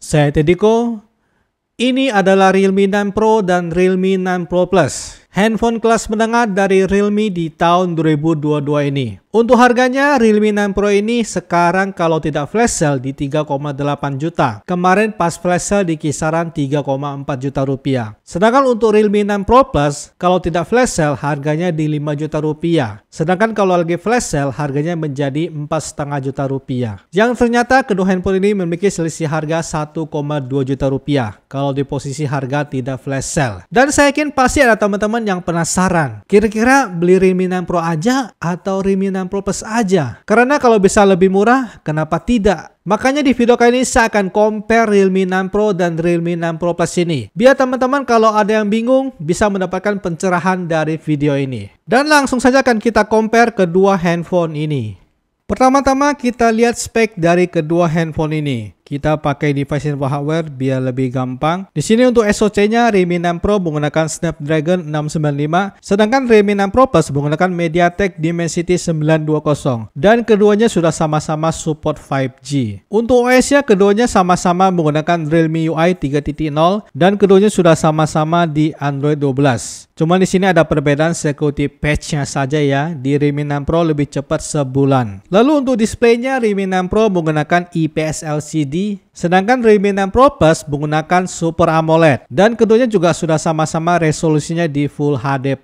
Saya ko Ini adalah Realme 9 Pro dan Realme 9 Pro Plus handphone kelas menengah dari Realme di tahun 2022 ini. Untuk harganya, Realme 9 Pro ini sekarang kalau tidak flash sale di 3,8 juta. Kemarin pas flash sale di kisaran 3,4 juta rupiah. Sedangkan untuk Realme 9 Pro Plus, kalau tidak flash sale harganya di 5 juta rupiah. Sedangkan kalau lagi flash sale harganya menjadi 4,5 juta rupiah. Yang ternyata kedua handphone ini memiliki selisih harga 1,2 juta rupiah kalau di posisi harga tidak flash sale. Dan saya yakin pasti ada teman-teman teman-teman yang penasaran, kira-kira beli 9 Pro aja atau 9 Pro Plus aja? Karena kalau bisa lebih murah, kenapa tidak? Makanya di video kali ini saya akan compare Realme 9 Pro dan Realme 9 Pro Plus ini. Biar teman-teman kalau ada yang bingung bisa mendapatkan pencerahan dari video ini. Dan langsung saja akan kita compare kedua handphone ini. Pertama-tama kita lihat spek dari kedua handphone ini. Kita pakai device info hardware biar lebih gampang. Di sini untuk SoC-nya Redmi 9 Pro menggunakan Snapdragon 695, sedangkan Redmi 9 Pro Plus menggunakan MediaTek Dimensity 920 dan keduanya sudah sama-sama support 5G. Untuk OS-nya keduanya sama-sama menggunakan Realme UI 3.0 dan keduanya sudah sama-sama di Android 12. Cuma di sini ada perbedaan security patch-nya saja ya. Di Redmi 9 Pro lebih cepat sebulan. Lalu untuk display-nya Redmi 9 Pro menggunakan IPS LCD Redmi sedangkan Pro Plus menggunakan Super AMOLED dan keduanya juga sudah sama-sama resolusinya di Full HD+.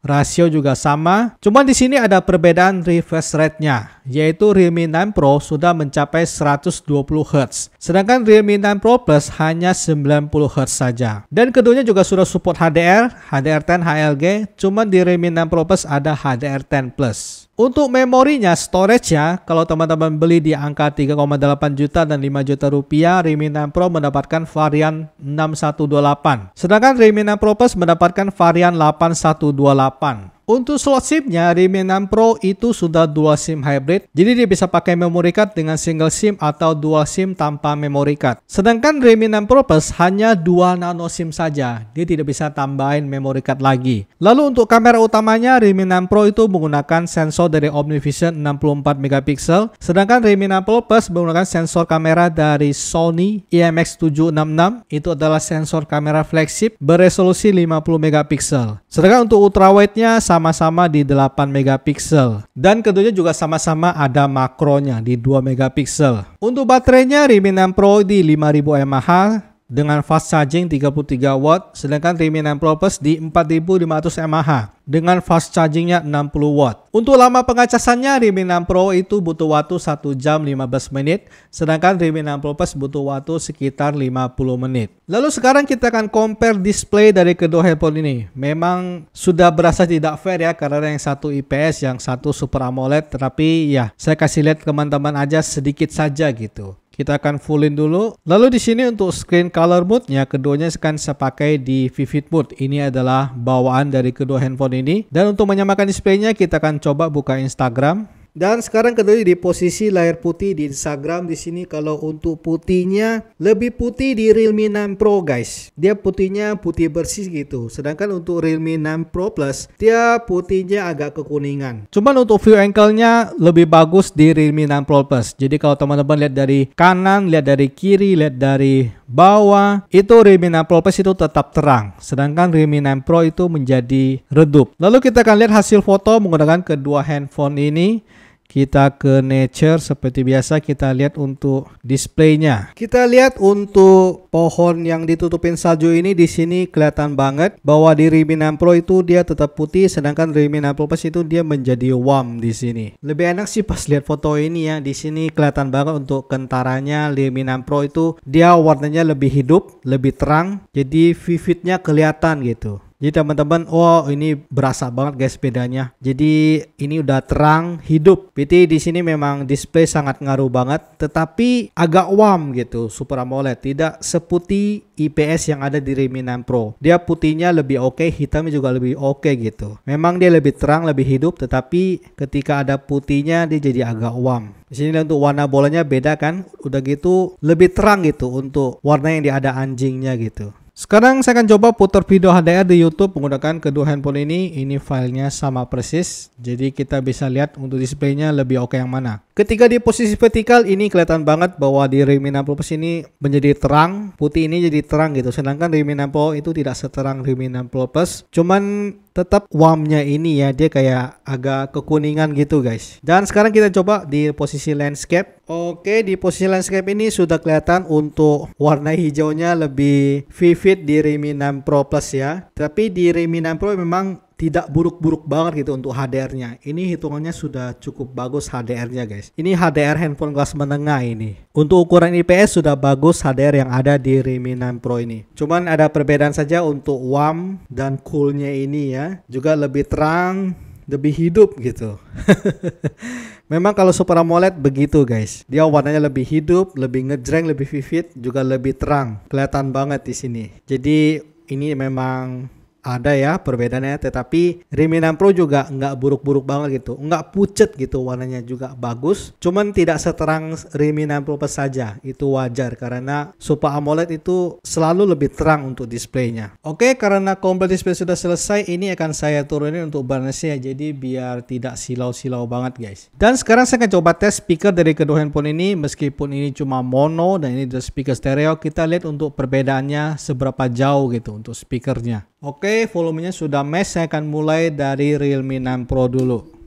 Rasio juga sama, cuma di sini ada perbedaan refresh rate-nya, yaitu Realme 9 Pro sudah mencapai 120 Hz, sedangkan Realme 9 Pro Plus hanya 90 Hz saja. Dan keduanya juga sudah support HDR, HDR10 HLG, cuma di Realme 9 Pro Plus ada HDR10 Plus. Untuk memorinya, storage-nya, kalau teman-teman beli di angka 3,8 juta dan 5 juta rupiah, Redmi 9 Pro mendapatkan varian 6128. Sedangkan Redmi 9 Pro Plus mendapatkan varian 8128. Untuk slot SIM-nya, Redmi 6 Pro itu sudah dual SIM hybrid, jadi dia bisa pakai memory card dengan single SIM atau dual SIM tanpa memory card. Sedangkan Redmi 6 Pro Plus hanya dua nano SIM saja, dia tidak bisa tambahin memory card lagi. Lalu untuk kamera utamanya, Redmi 6 Pro itu menggunakan sensor dari OmniVision 64 megapiksel, sedangkan Redmi 6 Pro Plus menggunakan sensor kamera dari Sony IMX766, e itu adalah sensor kamera flagship beresolusi 50 megapiksel. Sedangkan untuk ultrawide-nya sama sama-sama di 8 megapiksel dan keduanya juga sama-sama ada makronya di 2 megapiksel. Untuk baterainya Redmi 6 Pro di 5000 mAh dengan fast charging 33 watt, sedangkan Redmi 9 Pro Plus di 4500 mAh dengan fast chargingnya 60 watt. Untuk lama pengacasannya, Redmi 6 Pro itu butuh waktu 1 jam 15 menit, sedangkan Redmi 6 Pro Plus butuh waktu sekitar 50 menit. Lalu sekarang kita akan compare display dari kedua handphone ini. Memang sudah berasa tidak fair ya, karena yang satu IPS, yang satu Super AMOLED, tetapi ya saya kasih lihat teman-teman aja sedikit saja gitu. Kita akan fullin dulu. Lalu di sini untuk screen color mode-nya keduanya akan saya pakai di vivid mode. Ini adalah bawaan dari kedua handphone ini. Dan untuk menyamakan displaynya kita akan coba buka Instagram. Dan sekarang kembali di posisi layar putih di Instagram di sini kalau untuk putihnya lebih putih di Realme 9 Pro guys. Dia putihnya putih bersih gitu. Sedangkan untuk Realme 9 Pro Plus dia putihnya agak kekuningan. Cuman untuk view angle-nya lebih bagus di Realme 9 Pro Plus. Jadi kalau teman-teman lihat dari kanan, lihat dari kiri, lihat dari bawah itu Realme 9 Pro Plus itu tetap terang. Sedangkan Realme 9 Pro itu menjadi redup. Lalu kita akan lihat hasil foto menggunakan kedua handphone ini kita ke nature seperti biasa kita lihat untuk displaynya kita lihat untuk pohon yang ditutupin salju ini di sini kelihatan banget bahwa di Rimin Pro itu dia tetap putih sedangkan Rimin Pro Plus itu dia menjadi warm di sini lebih enak sih pas lihat foto ini ya di sini kelihatan banget untuk kentaranya Rimin Pro itu dia warnanya lebih hidup lebih terang jadi vividnya kelihatan gitu jadi teman-teman, oh ini berasa banget guys bedanya. Jadi ini udah terang hidup. PT di sini memang display sangat ngaruh banget, tetapi agak warm gitu Super AMOLED, tidak seputih IPS yang ada di Redmi 9 Pro. Dia putihnya lebih oke, okay, hitamnya juga lebih oke okay gitu. Memang dia lebih terang, lebih hidup, tetapi ketika ada putihnya dia jadi agak warm. Di sini untuk warna bolanya beda kan, udah gitu lebih terang gitu untuk warna yang di ada anjingnya gitu. Sekarang saya akan coba putar video HDR di YouTube menggunakan kedua handphone ini. Ini filenya sama persis, jadi kita bisa lihat untuk displaynya lebih oke yang mana. Ketika di posisi vertikal ini kelihatan banget bahwa di Redmi 60 Plus ini menjadi terang, putih ini jadi terang gitu. Sedangkan Redmi 60 itu tidak seterang Redmi 60 Plus, cuman tetap warmnya ini ya dia kayak agak kekuningan gitu guys. Dan sekarang kita coba di posisi landscape Oke, di posisi landscape ini sudah kelihatan untuk warna hijaunya lebih vivid di Redmi 6 Pro Plus ya. Tapi di Redmi 6 Pro memang tidak buruk-buruk banget gitu untuk HDR-nya. Ini hitungannya sudah cukup bagus HDR-nya guys. Ini HDR handphone kelas menengah ini. Untuk ukuran IPS sudah bagus HDR yang ada di Redmi 6 Pro ini. Cuman ada perbedaan saja untuk warm dan cool-nya ini ya. Juga lebih terang, lebih hidup gitu. Memang kalau Super AMOLED begitu guys. Dia warnanya lebih hidup, lebih ngejreng, lebih vivid, juga lebih terang. Kelihatan banget di sini. Jadi ini memang ada ya perbedaannya tetapi Rimi 6 Pro juga nggak buruk-buruk banget gitu nggak pucet gitu warnanya juga bagus cuman tidak seterang Rimi 6 Pro Plus saja itu wajar karena Super AMOLED itu selalu lebih terang untuk displaynya oke karena komplit display sudah selesai ini akan saya turunin untuk ya jadi biar tidak silau-silau banget guys dan sekarang saya akan coba tes speaker dari kedua handphone ini meskipun ini cuma mono dan ini the speaker stereo kita lihat untuk perbedaannya seberapa jauh gitu untuk speakernya Oke, volumenya sudah mesh. Saya akan mulai dari Realme 6 Pro dulu.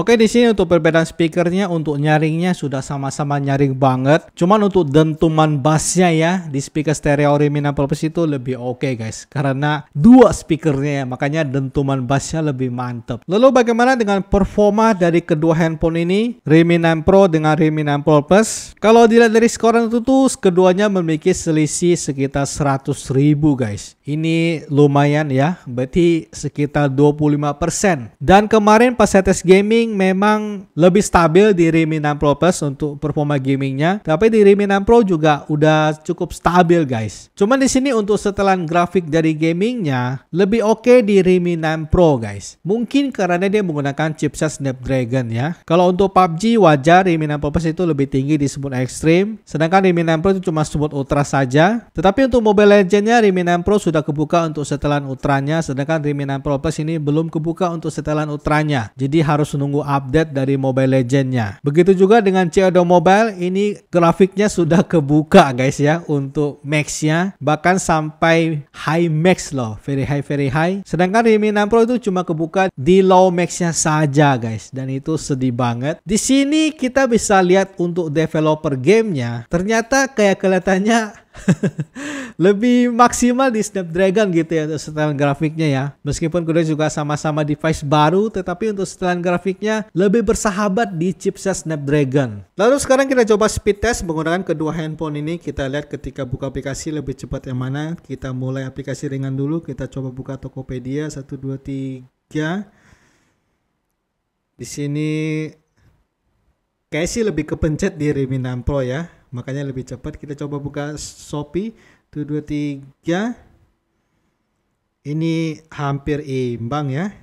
Oke di sini untuk perbedaan speakernya untuk nyaringnya sudah sama-sama nyaring banget. Cuman untuk dentuman bassnya ya di speaker stereo Rimina Purpose itu lebih oke okay, guys karena dua speakernya ya makanya dentuman bassnya lebih mantep. Lalu bagaimana dengan performa dari kedua handphone ini Rimi 9 Pro dengan Rimi 9 Pro Kalau dilihat dari skoran itu tuh keduanya memiliki selisih sekitar 100 ribu guys. Ini lumayan ya berarti sekitar 25%. Dan kemarin pas saya tes gaming gaming memang lebih stabil di Redmi 6 Pro Plus untuk performa gamingnya, tapi di Redmi 6 Pro juga udah cukup stabil guys. Cuman di sini untuk setelan grafik dari gamingnya lebih oke okay di Redmi 6 Pro guys. Mungkin karena dia menggunakan chipset Snapdragon ya. Kalau untuk PUBG wajar Redmi 6 Pro Plus itu lebih tinggi di Smooth Extreme, sedangkan Redmi 6 Pro itu cuma Smooth Ultra saja. Tetapi untuk Mobile Legendsnya Redmi 6 Pro sudah kebuka untuk setelan Ultranya, sedangkan Redmi 6 Pro Plus ini belum kebuka untuk setelan Ultranya. Jadi harus nunggu menunggu update dari Mobile Legends-nya. Begitu juga dengan COD Mobile, ini grafiknya sudah kebuka guys ya untuk max-nya, bahkan sampai high max loh, very high very high. Sedangkan Redmi 6 Pro itu cuma kebuka di low max-nya saja guys, dan itu sedih banget. Di sini kita bisa lihat untuk developer gamenya, ternyata kayak kelihatannya lebih maksimal di Snapdragon gitu ya untuk setelan grafiknya ya. Meskipun kemudian juga sama-sama device baru, tetapi untuk setelan grafiknya lebih bersahabat di chipset Snapdragon. Lalu sekarang kita coba speed test menggunakan kedua handphone ini. Kita lihat ketika buka aplikasi lebih cepat yang mana. Kita mulai aplikasi ringan dulu. Kita coba buka Tokopedia 1 2 3. Di sini kayak sih lebih kepencet di Redmi 6 Pro ya makanya lebih cepat kita coba buka Shopee 223 ini hampir imbang ya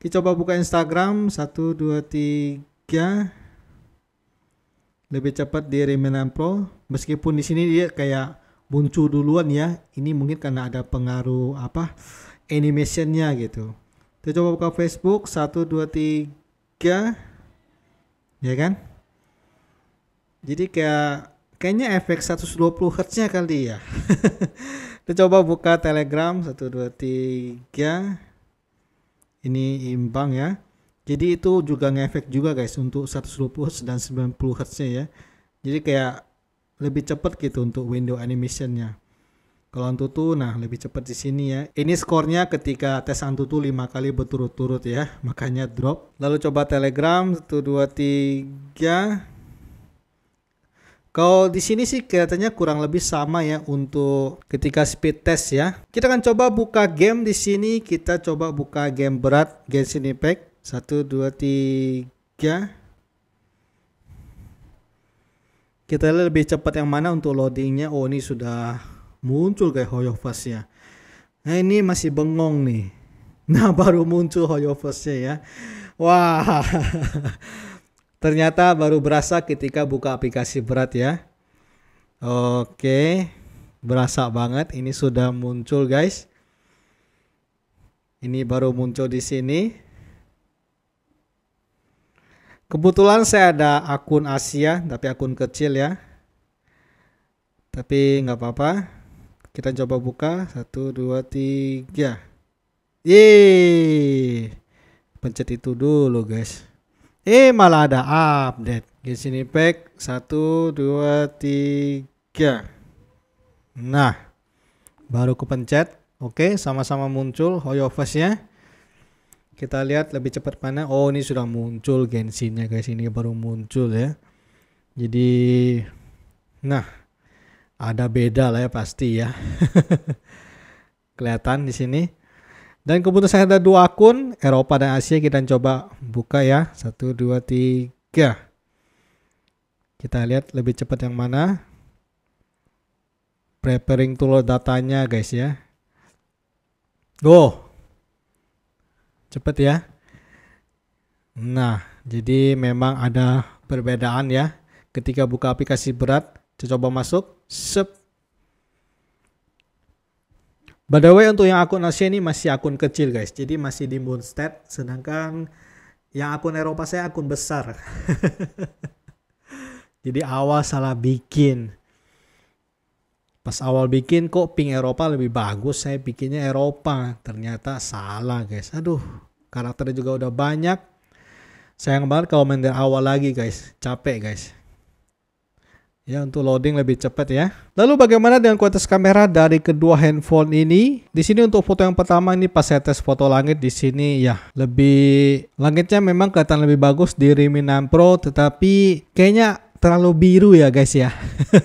kita coba buka Instagram 123 lebih cepat di Remenan Pro meskipun di sini dia kayak muncul duluan ya ini mungkin karena ada pengaruh apa animationnya gitu kita coba buka Facebook 123 ya kan jadi kayak kayaknya efek 120 Hz-nya kali ya. Kita coba buka Telegram 123. Ini imbang ya. Jadi itu juga ngefek juga guys untuk 120 Hz dan 90 Hz-nya ya. Jadi kayak lebih cepat gitu untuk window animation-nya. Kalau Antutu nah lebih cepat di sini ya. Ini skornya ketika tes Antutu 5 kali berturut-turut ya, makanya drop. Lalu coba Telegram 123 kalau di sini sih kelihatannya kurang lebih sama ya untuk ketika speed test ya. Kita akan coba buka game di sini. Kita coba buka game berat Genshin Impact. Satu dua tiga. Kita lihat lebih cepat yang mana untuk loadingnya. Oh, ini sudah muncul kayak ya. Nah, ini masih bengong nih. Nah, baru muncul Hoyoverse ya. Wah. Ternyata baru berasa ketika buka aplikasi berat ya. Oke, berasa banget ini sudah muncul guys. Ini baru muncul di sini. Kebetulan saya ada akun Asia, tapi akun kecil ya. Tapi nggak apa-apa. Kita coba buka. Satu, dua, tiga. Yeay. Pencet itu dulu guys. Eh malah ada update. Di sini pack 1 2 3. Nah, baru ku pencet. Oke, sama-sama muncul Hoyo Fest-nya. Kita lihat lebih cepat mana. Oh, ini sudah muncul Genshin-nya guys. Ini baru muncul ya. Jadi nah, ada beda lah ya pasti ya. Kelihatan di sini. Dan kemudian saya ada dua akun Eropa dan Asia kita coba buka ya. Satu, dua, tiga. Kita lihat lebih cepat yang mana. Preparing to datanya guys ya. Go. Cepat ya. Nah, jadi memang ada perbedaan ya. Ketika buka aplikasi berat, coba masuk, sep, By the way untuk yang akun Asia ini masih akun kecil guys. Jadi masih di Moonstead. Sedangkan yang akun Eropa saya akun besar. Jadi awal salah bikin. Pas awal bikin kok ping Eropa lebih bagus. Saya bikinnya Eropa. Ternyata salah guys. Aduh karakternya juga udah banyak. Sayang banget kalau main dari awal lagi guys. Capek guys ya untuk loading lebih cepat ya. Lalu bagaimana dengan kualitas kamera dari kedua handphone ini? Di sini untuk foto yang pertama ini pas saya tes foto langit di sini ya lebih langitnya memang kelihatan lebih bagus di Redmi 6 Pro tetapi kayaknya terlalu biru ya guys ya.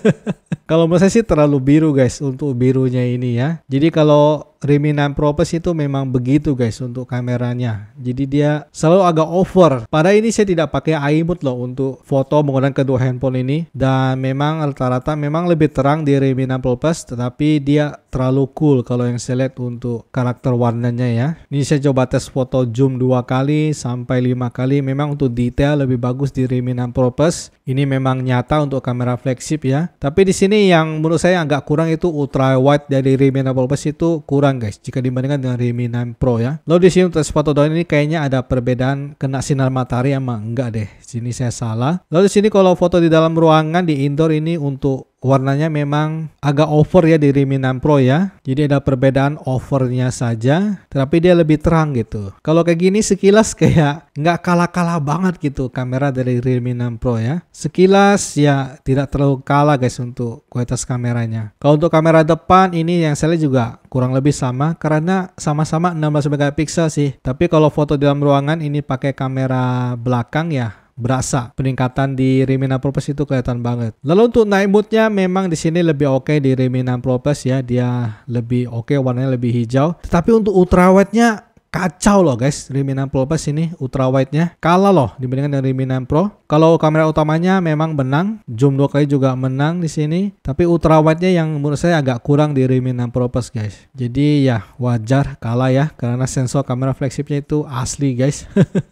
kalau menurut saya sih terlalu biru guys untuk birunya ini ya. Jadi kalau Pro Propes itu memang begitu guys untuk kameranya. Jadi dia selalu agak over. Pada ini saya tidak pakai iMode loh untuk foto menggunakan kedua handphone ini. Dan memang rata-rata memang lebih terang di Pro Propes tetapi dia terlalu cool kalau yang saya lihat untuk karakter warnanya ya. Ini saya coba tes foto zoom dua kali sampai lima kali. Memang untuk detail lebih bagus di Pro Propes. Ini memang nyata untuk kamera flagship ya. Tapi di sini yang menurut saya agak kurang itu ultra wide dari Pro Propes itu kurang kurang guys jika dibandingkan dengan Redmi 9 Pro ya. Lalu di sini untuk sepatu down ini kayaknya ada perbedaan kena sinar matahari emang enggak deh. Sini saya salah. Lalu di sini kalau foto di dalam ruangan di indoor ini untuk warnanya memang agak over ya di Redmi 6 Pro ya. Jadi ada perbedaan overnya saja, tapi dia lebih terang gitu. Kalau kayak gini sekilas kayak nggak kalah-kalah banget gitu kamera dari Redmi 6 Pro ya. Sekilas ya tidak terlalu kalah guys untuk kualitas kameranya. Kalau untuk kamera depan ini yang saya lihat juga kurang lebih sama karena sama-sama 16 megapiksel sih. Tapi kalau foto dalam ruangan ini pakai kamera belakang ya berasa peningkatan di Remina Propes itu kelihatan banget. Lalu untuk naik moodnya memang di sini lebih oke okay di Remina Propes ya, dia lebih oke okay, warnanya lebih hijau. Tetapi untuk ultrawide-nya kacau loh guys 6 Pro Plus ini ultra wide nya kalah loh dibandingkan dengan Rimi 9 Pro kalau kamera utamanya memang menang zoom dua kali juga menang di sini tapi ultra wide nya yang menurut saya agak kurang di Rimi 6 Pro Plus guys jadi ya wajar kalah ya karena sensor kamera flagshipnya itu asli guys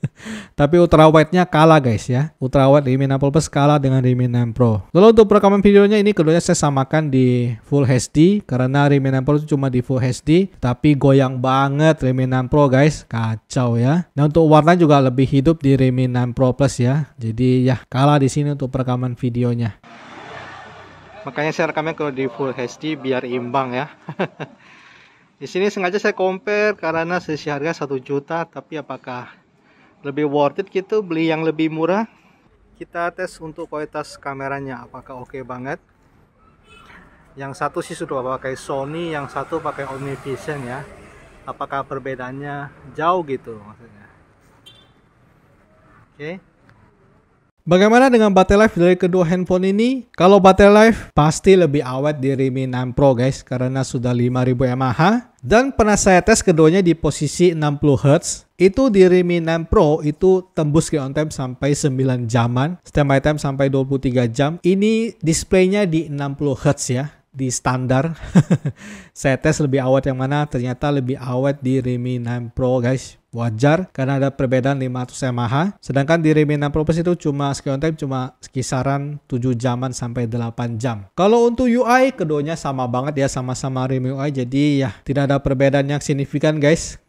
tapi ultra wide nya kalah guys ya ultra wide 6 Pro Plus kalah dengan Rimi 9 Pro lalu untuk perekaman videonya ini keduanya saya samakan di Full HD karena Rimi 6 Pro itu cuma di Full HD tapi goyang banget Rimi 6 Pro guys kacau ya nah untuk warna juga lebih hidup di Redmi 9 Pro Plus ya jadi ya kalah di sini untuk perekaman videonya makanya saya rekamnya kalau di full HD biar imbang ya di sini sengaja saya compare karena sesi harga 1 juta tapi apakah lebih worth it gitu beli yang lebih murah kita tes untuk kualitas kameranya apakah oke okay banget yang satu sih sudah pakai Sony yang satu pakai Omnivision ya apakah perbedaannya jauh gitu maksudnya oke okay. Bagaimana dengan battery life dari kedua handphone ini? Kalau battery life pasti lebih awet di Redmi 6 Pro guys karena sudah 5000 mAh dan pernah saya tes keduanya di posisi 60 Hz. Itu di Redmi 6 Pro itu tembus ke on time sampai 9 jaman, standby time sampai 23 jam. Ini displaynya di 60 Hz ya di standar. saya tes lebih awet yang mana, ternyata lebih awet di Redmi 9 Pro guys. Wajar karena ada perbedaan 500 mAh. Sedangkan di Redmi 6 Pro Plus itu cuma screen time cuma kisaran 7 jaman sampai 8 jam. Kalau untuk UI keduanya sama banget ya sama-sama Redmi UI jadi ya tidak ada perbedaan yang signifikan guys.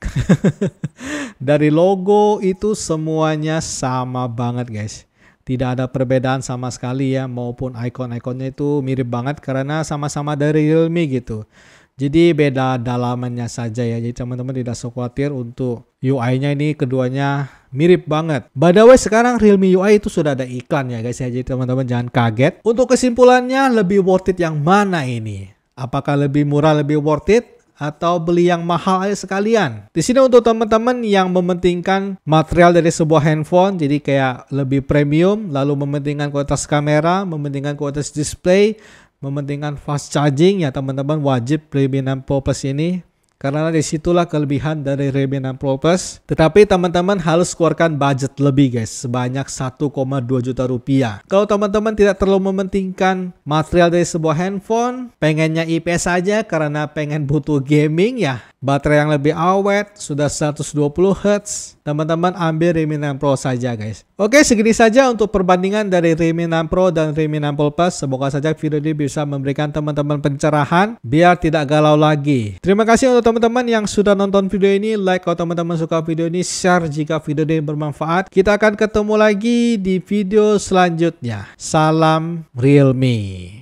Dari logo itu semuanya sama banget guys tidak ada perbedaan sama sekali ya maupun icon-iconnya itu mirip banget karena sama-sama dari Realme gitu. Jadi beda dalamannya saja ya. Jadi teman-teman tidak usah khawatir untuk UI-nya ini keduanya mirip banget. By the way sekarang Realme UI itu sudah ada iklan ya guys ya. Jadi teman-teman jangan kaget. Untuk kesimpulannya lebih worth it yang mana ini? Apakah lebih murah lebih worth it atau beli yang mahal aja sekalian. Di sini untuk teman-teman yang mementingkan material dari sebuah handphone, jadi kayak lebih premium, lalu mementingkan kualitas kamera, mementingkan kualitas display, mementingkan fast charging ya teman-teman wajib beli Binampo Plus ini karena disitulah kelebihan dari Pro Plus. Tetapi teman-teman harus keluarkan budget lebih guys, sebanyak 1,2 juta rupiah. Kalau teman-teman tidak terlalu mementingkan material dari sebuah handphone, pengennya IPS saja karena pengen butuh gaming ya, baterai yang lebih awet, sudah 120 Hz, teman-teman ambil Redmi 6 Pro saja guys. Oke segini saja untuk perbandingan dari Redmi 6 Pro dan Redmi 6 Pro Plus. Semoga saja video ini bisa memberikan teman-teman pencerahan biar tidak galau lagi. Terima kasih untuk teman teman-teman yang sudah nonton video ini, like kalau teman-teman suka video ini, share jika video ini bermanfaat. Kita akan ketemu lagi di video selanjutnya. Salam Realme.